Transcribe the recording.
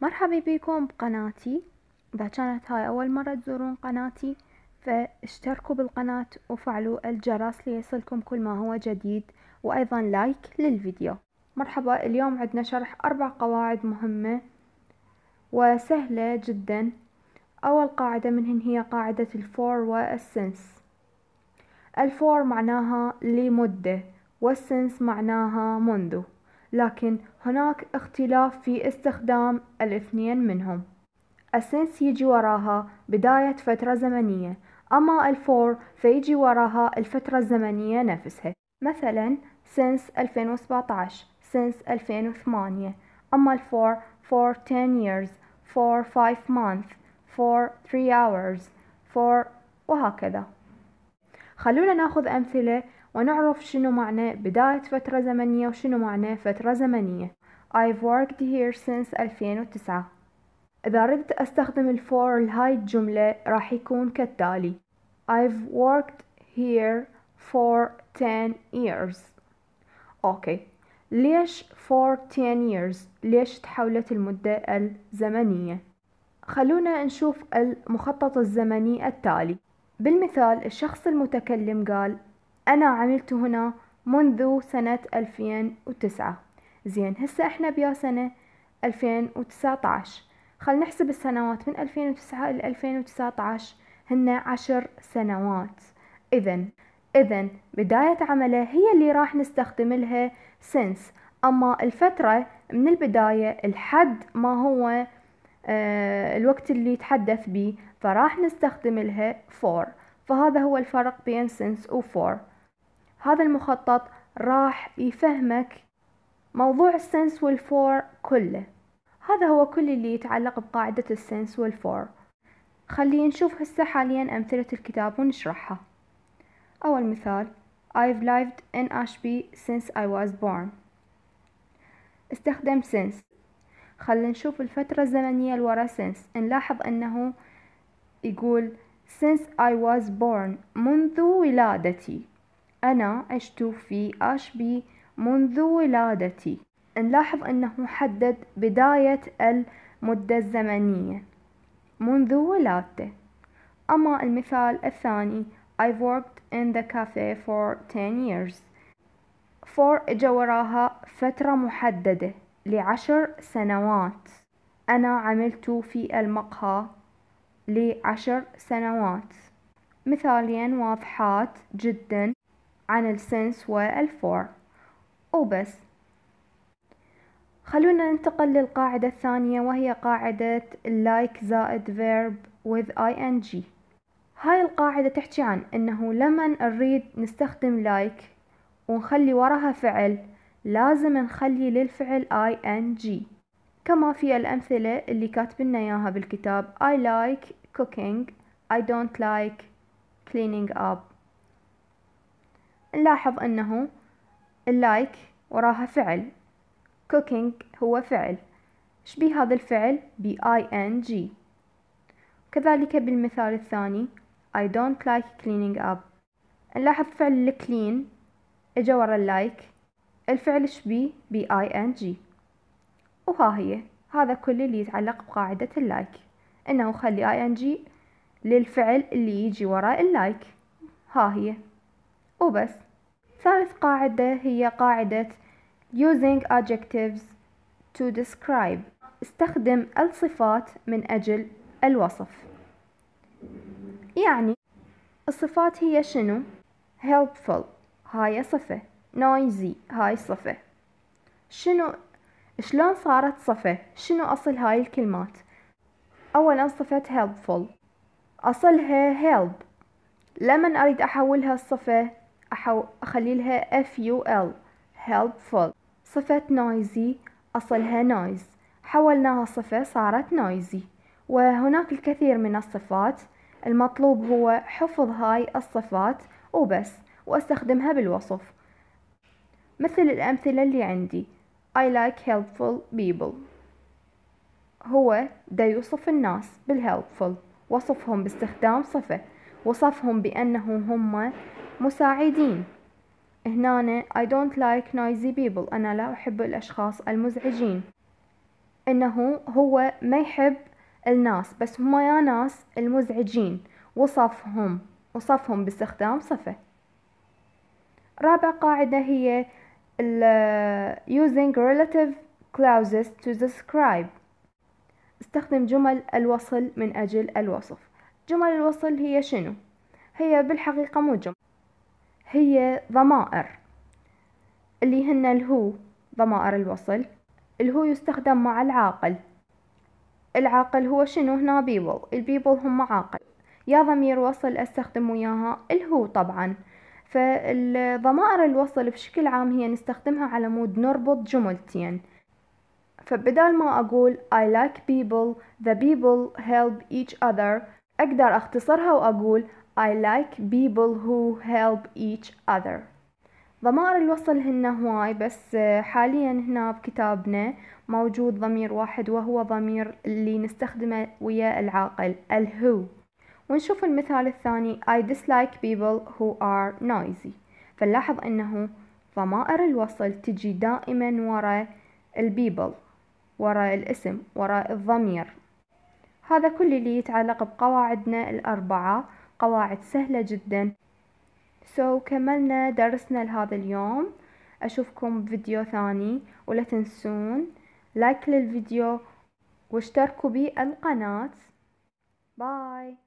مرحبا بكم بقناتي إذا كانت هاي أول مرة تزورون قناتي فاشتركوا بالقناة وفعلوا الجرس ليصلكم كل ما هو جديد وأيضا لايك للفيديو مرحبا اليوم عندنا شرح أربع قواعد مهمة وسهلة جدا أول قاعدة منهن هي قاعدة الفور والسنس الفور معناها لمدة والسنس معناها منذ لكن هناك اختلاف في استخدام الاثنين منهم السنس يجي وراها بداية فترة زمنية أما الفور فيجي وراها الفترة الزمنية نفسها مثلا سنس 2017 سنس 2008 أما الفور for 10 years for 5 months for 3 hours for وهكذا خلونا ناخذ أمثلة ونعرف شنو معنى بداية فترة زمنية وشنو معنى فترة زمنية I've worked here since 2009 إذا ردت أستخدم الفور لهاي الجملة راح يكون كالتالي I've worked here for 10 years أوكي ليش for 10 years ليش تحولت المدة الزمنية خلونا نشوف المخطط الزمني التالي بالمثال الشخص المتكلم قال أنا عملت هنا منذ سنة 2009 زين هسه احنا بيا سنة 2019 خل نحسب السنوات من 2009 إلى 2019 هن عشر سنوات إذا إذا بداية عمله هي اللي راح نستخدم لها سنس أما الفترة من البداية لحد ما هو آه، الوقت اللي يتحدث به فراح نستخدم لها فور فهذا هو الفرق بين سنس وفور هذا المخطط راح يفهمك موضوع السنس والفور كله هذا هو كل اللي يتعلق بقاعدة السنس والفور خلينا نشوف هسه حاليا أمثلة الكتاب ونشرحها أول مثال I've lived in Ashby since I was born استخدم since خلي نشوف الفترة الزمنية الورا since نلاحظ أنه يقول since I was born منذ ولادتي أنا عشت في أشبي منذ ولادتي نلاحظ أنه حدد بداية المدة الزمنية منذ ولادته أما المثال الثاني I've worked in the cafe for 10 years for إجا وراها فترة محددة لعشر سنوات أنا عملت في المقهى لعشر سنوات مثالين واضحات جدا عن السنس والفور وبس خلونا ننتقل للقاعدة الثانية وهي قاعدة like زائد verb with ing هاي القاعدة تحكي عن انه لما نريد نستخدم like ونخلي وراها فعل لازم نخلي للفعل ing كما في الأمثلة اللي كاتبنا إياها بالكتاب I like cooking I don't like cleaning up نلاحظ أنه اللايك like وراها فعل cooking هو فعل شبيه هذا الفعل ب ing كذلك بالمثال الثاني I don't like cleaning up نلاحظ فعل الكلين اجا ورا اللايك like. الفعل شبيه ب ing وها هي هذا كل اللي يتعلق بقاعدة اللايك انه خلي ing للفعل اللي يجي وراء اللايك ها هي وبس ثالث قاعدة هي قاعدة using adjectives to describe استخدم الصفات من أجل الوصف يعني الصفات هي شنو helpful هاي صفة noisy هاي صفة شنو شلون صارت صفة شنو أصل هاي الكلمات أولا صفة helpful أصلها help لمن أريد أحولها الصفة أخلي لها FUL helpful صفة noisy أصلها noise حولناها صفة صارت noisy وهناك الكثير من الصفات المطلوب هو حفظ هاي الصفات وبس واستخدمها بالوصف مثل الأمثلة اللي عندي I like helpful people هو دا يوصف الناس بالhelpful وصفهم باستخدام صفة وصفهم بأنهم هم مساعدين هنا I don't like noisy people أنا لا أحب الأشخاص المزعجين إنه هو ما يحب الناس بس هما يا ناس المزعجين وصفهم وصفهم باستخدام صفة رابع قاعدة هي using relative clauses to describe استخدم جمل الوصل من أجل الوصف جمل الوصل هي شنو؟ هي بالحقيقة مو جمل هي ضمائر اللي هن الهو ضمائر الوصل الهو يستخدم مع العاقل العاقل هو شنو هنا بيبل البيبل هم عاقل يا ضمير وصل استخدم وياها الهو طبعا فالضمائر الوصل بشكل عام هي نستخدمها على مود نربط جملتين فبدال ما أقول I like people, the people help each other أقدر أختصرها وأقول I like people who help each other ضمائر الوصل هن هواي بس آه، حاليا هنا بكتابنا موجود ضمير واحد وهو ضمير اللي نستخدمه ويا العاقل الهو ونشوف المثال الثاني I dislike people who are noisy فنلاحظ انه ضمائر الوصل تجي دائما وراء البيبل وراء الاسم وراء الضمير هذا كل اللي يتعلق بقواعدنا الأربعة قواعد سهلة جدا سو so, كملنا درسنا لهذا اليوم أشوفكم بفيديو ثاني ولا تنسون لايك للفيديو واشتركوا بالقناة باي